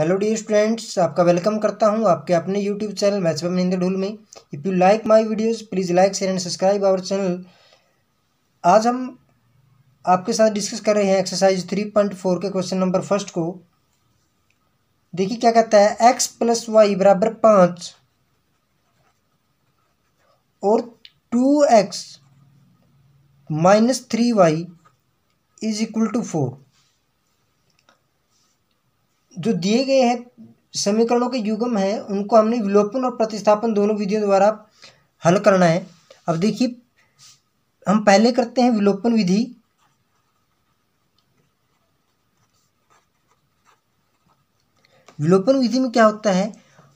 hello the students आपका welcome करता हूं आपके अपने YouTube channel maths Mahendra Dhull में if you like my videos please like share and subscribe our channel आज हम आपके साथ डिस्कस कर रहे हैं एक्सरसाइज थ्री पॉइंट फोर के क्वेश्चन नंबर फर्स्ट को देखिए क्या कहता है एक्स प्लस वाई बराबर पाँच और two x minus three y is equal to four जो दिए गए हैं समीकरणों के युगम हैं उनको हमने विलोपन और प्रतिस्थापन दोनों विधियों द्वारा हल करना है अब देखिए हम पहले करते हैं विलोपन विधि विलोपन विधि में क्या होता है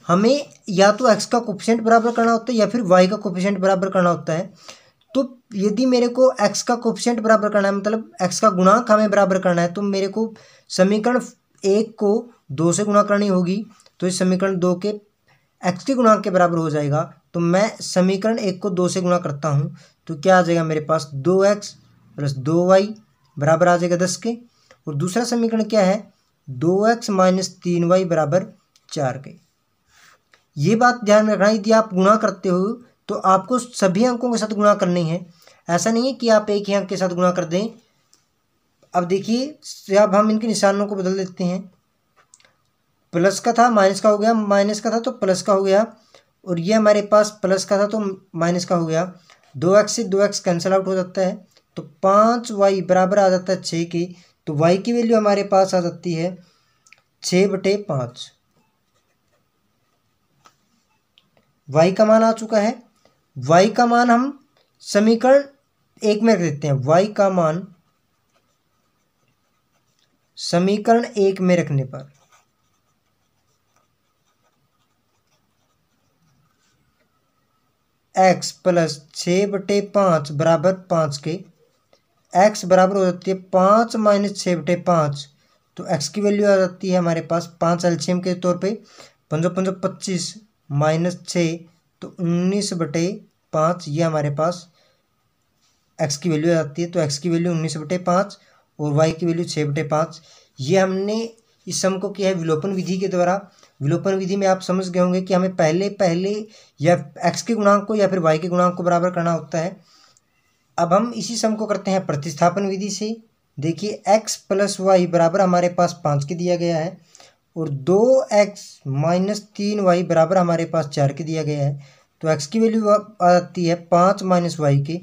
हमें या तो एक्स का कोपिशेंट बराबर करना होता है या फिर वाई का कोपिशेंट बराबर करना होता है तो यदि मेरे को एक्स का कोपिशेंट बराबर करना है मतलब एक्स का गुणांक हमें बराबर करना है तो मेरे को समीकरण एक को दो से गुणा करनी होगी तो इस समीकरण दो के एक्स के गुणांक के बराबर हो जाएगा तो मैं समीकरण एक को दो से गुणा करता हूँ तो क्या आ जाएगा मेरे पास दो एक्स प्लस दो वाई बराबर आ जाएगा दस के और दूसरा समीकरण क्या है दो एक्स माइनस तीन वाई बराबर चार के ये बात ध्यान रखना यदि आप गुणा करते हो तो आपको सभी अंकों के साथ गुणा करनी है ऐसा नहीं है कि आप एक ही अंक के साथ गुणा कर दें अब देखिए अब हम इनके निशानों को बदल देते हैं प्लस का था माइनस का हो गया माइनस का था तो प्लस का हो गया और ये हमारे पास प्लस का था तो माइनस का हो गया दो एक्स से दो एक्स कैंसिल आउट हो जाता है तो पाँच वाई बराबर आ जाता है छः की तो वाई की वैल्यू हमारे पास आ जाती है छः बटे पाँच वाई का मान आ चुका है वाई का मान हम समीकरण एक में रख देते हैं वाई का मान समीकरण एक में रखने पर एक्स प्लस छः बटे पाँच बराबर पाँच के एक्स बराबर हो जाती है पाँच माइनस छः बटे पाँच तो एक्स की वैल्यू आ जाती है हमारे पास पाँच एल्शियम के तौर पे पंजो पंजो पच्चीस माइनस छः तो उन्नीस बटे पाँच ये हमारे पास एक्स की वैल्यू आ जाती है तो एक्स की वैल्यू उन्नीस बटे पाँच और वाई की वैल्यू छः बटे पाँच ये हमने इस सम को किया है विलोपन विधि के द्वारा विलोपन विधि में आप समझ गए होंगे कि हमें पहले पहले या एक्स के गुणांक को या फिर वाई के गुणांक को बराबर करना होता है अब हम इसी सम को करते हैं प्रतिस्थापन विधि से देखिए एक्स प्लस वाई बराबर हमारे पास पाँच के दिया गया है और दो एक्स माइनस तीन वाई बराबर हमारे पास चार के दिया गया है तो एक्स की वैल्यू आती है पाँच माइनस वाई के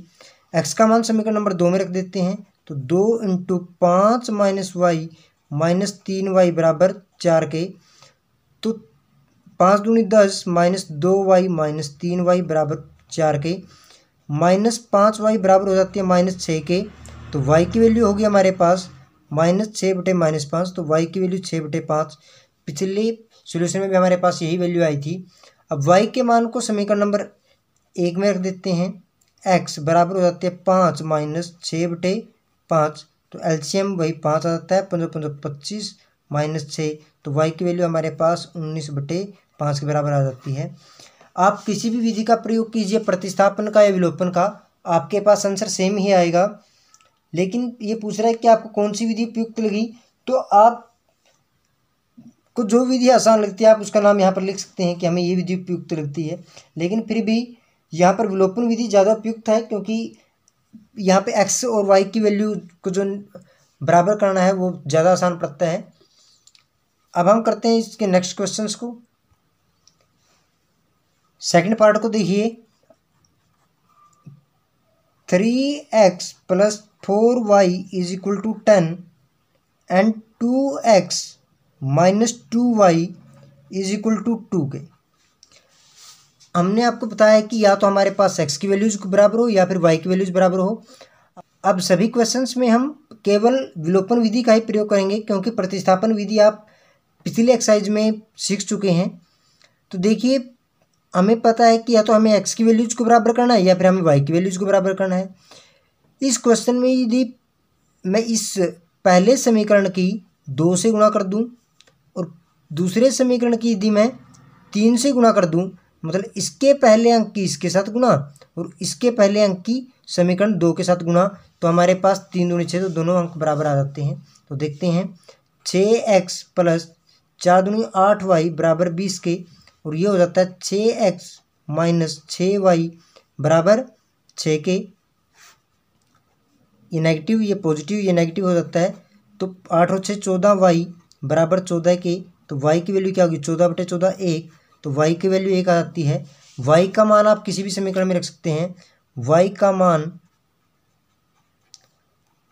एक्स का मान समीकरण नंबर दो में रख देते हैं तो दो इंटू पाँच माइनस वाई माइनस तीन वाई बराबर चार के तो पाँच दूनी दस माइनस दो वाई माइनस तीन वाई बराबर चार के माइनस पाँच वाई बराबर हो जाती है माइनस छः के तो वाई की वैल्यू होगी हमारे पास माइनस छः बटे माइनस पाँच तो वाई की वैल्यू छः बटे पाँच पिछले सोल्यूशन में भी हमारे पास यही वैल्यू आई थी अब वाई के मान को समीकरण नंबर एक में रख देते हैं एक्स बराबर हो जाती है पाँच माइनस छः बटे पाँच तो एल्शियम वही पाँच आ जाता है पंद्रह पंद्रह पच्चीस माइनस छः तो वाई की वैल्यू हमारे पास उन्नीस बटे पाँच के बराबर आ जाती है आप किसी भी विधि का प्रयोग कीजिए प्रतिस्थापन का या विलोपन का आपके पास आंसर सेम ही आएगा लेकिन ये पूछ रहा है कि आपको कौन सी विधि उपयुक्त लगी तो आप को जो विधि आसान लगती है आप उसका नाम यहाँ पर लिख सकते हैं कि हमें ये विधि उपयुक्त लगती है लेकिन फिर भी यहाँ पर विलोपन विधि ज़्यादा उपयुक्त है क्योंकि यहाँ पे एक्स और वाई की वैल्यू को जो बराबर करना है वो ज़्यादा आसान पड़ता है अब हम करते हैं इसके नेक्स्ट क्वेश्चन को सेकेंड पार्ट को देखिए three x plus four y is equal to ten and two x minus two y is equal to two के हमने आपको बताया कि या तो हमारे पास एक्स की वैल्यूज़ बराबर हो या फिर वाई की वैल्यूज़ बराबर हो अब सभी क्वेश्चंस में हम केवल विलोपन विधि का ही प्रयोग करेंगे क्योंकि प्रतिस्थापन विधि आप पिछले एक्सरसाइज में सीख चुके हैं तो देखिए हमें पता है कि या तो हमें एक्स की वैल्यूज को बराबर करना है या फिर हमें वाई की वैल्यूज को बराबर करना है इस क्वेश्चन में यदि मैं इस पहले समीकरण की दो से गुणा कर दूं और दूसरे समीकरण की यदि मैं तीन से गुणा कर दूं मतलब इसके पहले अंक की इसके साथ गुणा और इसके पहले अंक की समीकरण दो के साथ गुणा तो हमारे पास तीन दूनी छः तो दोनों अंक बराबर आ जाते हैं तो देखते हैं छः एक्स प्लस चार दुनी आठ वाई बराबर बीस के और ये हो जाता है छः एक्स माइनस छः वाई बराबर छः के ये नेगेटिव ये पॉजिटिव ये नेगेटिव हो जाता है तो आठ और छः चौदह वाई बराबर चौदह के तो वाई की वैल्यू क्या होगी चौदह बटे चौदह एक तो वाई की वैल्यू एक आ जाती है वाई का मान आप किसी भी समीकरण में रख सकते हैं वाई का मान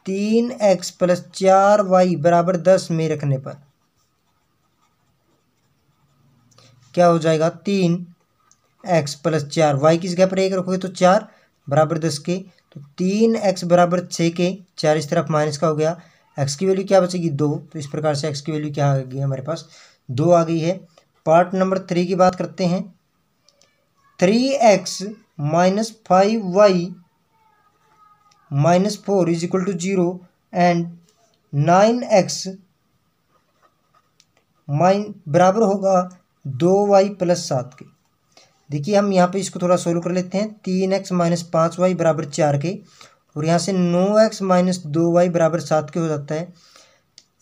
तीन एक्स प्लस चार वाई बराबर दस में रखने पर क्या हो जाएगा तीन एक्स प्लस चार वाई किस जगह पर एक रखोगे तो चार बराबर दस के तो तीन एक्स बराबर छः के चार इस तरफ माइनस का हो गया एक्स की वैल्यू क्या बचेगी दो तो इस प्रकार से एक्स की वैल्यू क्या आ गई हमारे पास दो आ गई है पार्ट नंबर थ्री की बात करते हैं three x minus five y minus four is equal to zero and nine x minus बराबर होगा दो वाई प्लस सात के देखिए हम यहाँ पे इसको थोड़ा सोल्व कर लेते हैं तीन एक्स माइनस पाँच वाई बराबर चार के और यहाँ से नौ एक्स माइनस दो वाई बराबर सात के हो जाता है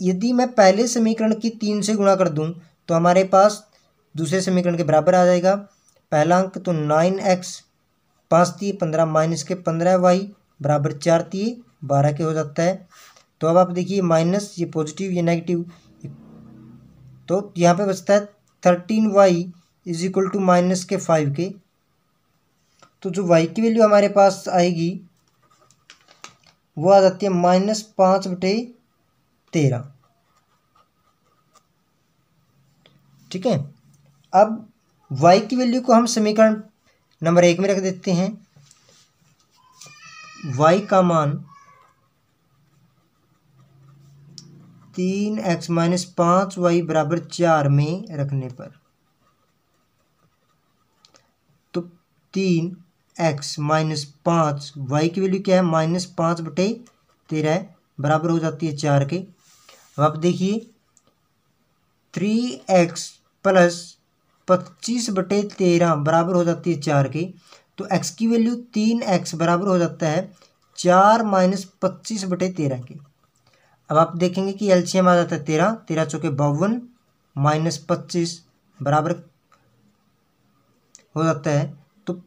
यदि मैं पहले समीकरण की तीन से गुणा कर दूँ तो हमारे पास दूसरे समीकरण के बराबर आ जाएगा पहला अंक तो नाइन एक्स पाँच तीय पंद्रह माइनस के पंद्रह वाई बराबर चार तीय बारह के हो जाता है तो अब आप देखिए माइनस ये पॉजिटिव ये नेगेटिव तो यहाँ पे बचता है thirteen y is equal to minus के फाइव के तो जो वाई की वैल्यू हमारे पास आएगी वो आ जाती है माइनस पाँच बटे तेरह ठीक है अब वाई की वैल्यू को हम समीकरण नंबर एक में रख देते हैं वाई का मान तीन एक्स माइनस पाँच वाई बराबर चार में रखने पर तो तीन एक्स माइनस पाँच वाई की वैल्यू क्या है माइनस पाँच बटे तेरह बराबर हो जाती है चार के अब आप देखिए थ्री एक्स प्लस पच्चीस बटे तेरह बराबर हो जाती है चार के तो एक्स की वैल्यू तीन एक्स बराबर हो जाता है चार माइनस पच्चीस बटे तेरह के अब आप देखेंगे कि एलसीएम आ जाता है तेरह तेरह चौके बावन माइनस पच्चीस बराबर हो जाता है तो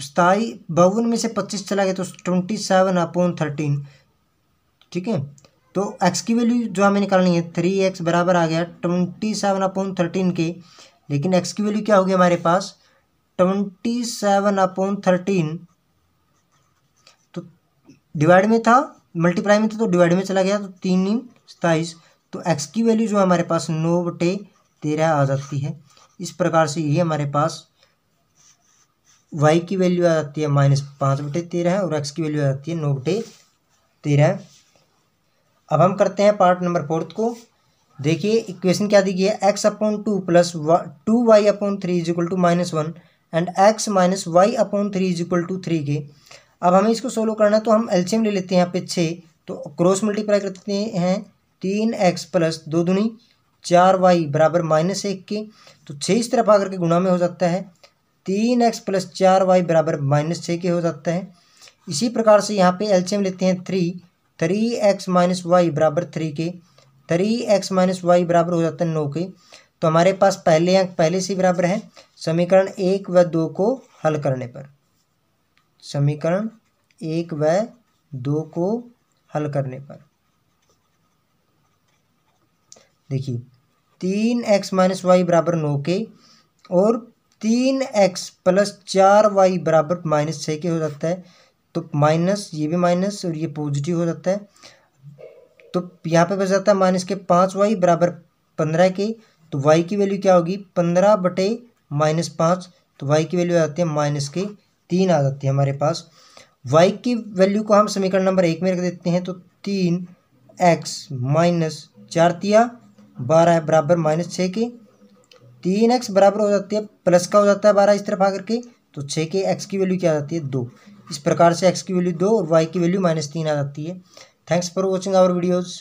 सताई बावन में से पच्चीस चला गया तो ट्वेंटी सेवन अपॉन थर्टीन ठीक है तो एक्स की वैल्यू जो हमें निकालनी है थ्री एक्स बराबर आ गया ट्वेंटी सेवन अपॉन थर्टीन के लेकिन एक्स की वैल्यू क्या होगी हमारे पास ट्वेंटी सेवन अपॉन थर्टीन तो डिवाइड में था मल्टीप्लाई में थे तो डिवाइड तो में चला गया तो तीन इन सताइस तो एक्स की वैल्यू जो हमारे पास नौ बटे तेरह आ जाती है इस प्रकार से ये हमारे पास वाई की वैल्यू आ जाती है माइनस पाँच बटे तेरह और एक्स की वैल्यू आ जाती है नौ बटे तेरह अब हम करते हैं पार्ट नंबर फोर्थ को देखिए इक्वेशन क्या दी गई है x upon two plus two y upon three is equal to minus one and x minus y upon three is equal to three के अब हमें इसको सोल्व करना है तो हम एल्शियम ले लेते हैं यहाँ पे छः तो क्रॉस मल्टीप्लाई करते हैं तीन एक्स प्लस दो दुनी चार वाई बराबर माइनस एक के तो छः इस तरफ आकर के गुणा में हो जाता है तीन एक्स प्लस चार वाई बराबर माइनस छः के हो जाता है इसी प्रकार से यहाँ पे एल्शियम लेते हैं three three x minus y बराबर थ्री के थ्री एक्स माइनस वाई बराबर हो जाता है नौ के तो हमारे पास पहले अंक पहले से बराबर है समीकरण एक व दो को हल करने पर समीकरण एक व दो को हल करने पर देखिए तीन एक्स माइनस वाई बराबर नौ के और तीन एक्स प्लस चार वाई बराबर माइनस छः के हो जाता है तो माइनस ये भी माइनस और ये पॉजिटिव हो जाता है तो यहाँ पे बच जाता है माइनस के पाँच वाई बराबर पंद्रह के तो वाई की वैल्यू क्या होगी पंद्रह बटे माइनस पाँच तो वाई की वैल्यू आ जाती है माइनस के तीन आ जाती है हमारे पास वाई की वैल्यू को हम समीकरण नंबर एक में रख देते हैं तो तीन एक्स माइनस चार तिया बारह बराबर माइनस छः के तीन एक्स बराबर हो जाती है प्लस का हो जाता है बारह इस तरफ आकर के तो छः के एक्स की वैल्यू क्या आ जाती है दो इस प्रकार से एक्स की वैल्यू दो और वाई की वैल्यू माइनस तीन आ जाती है thanks for watching our videos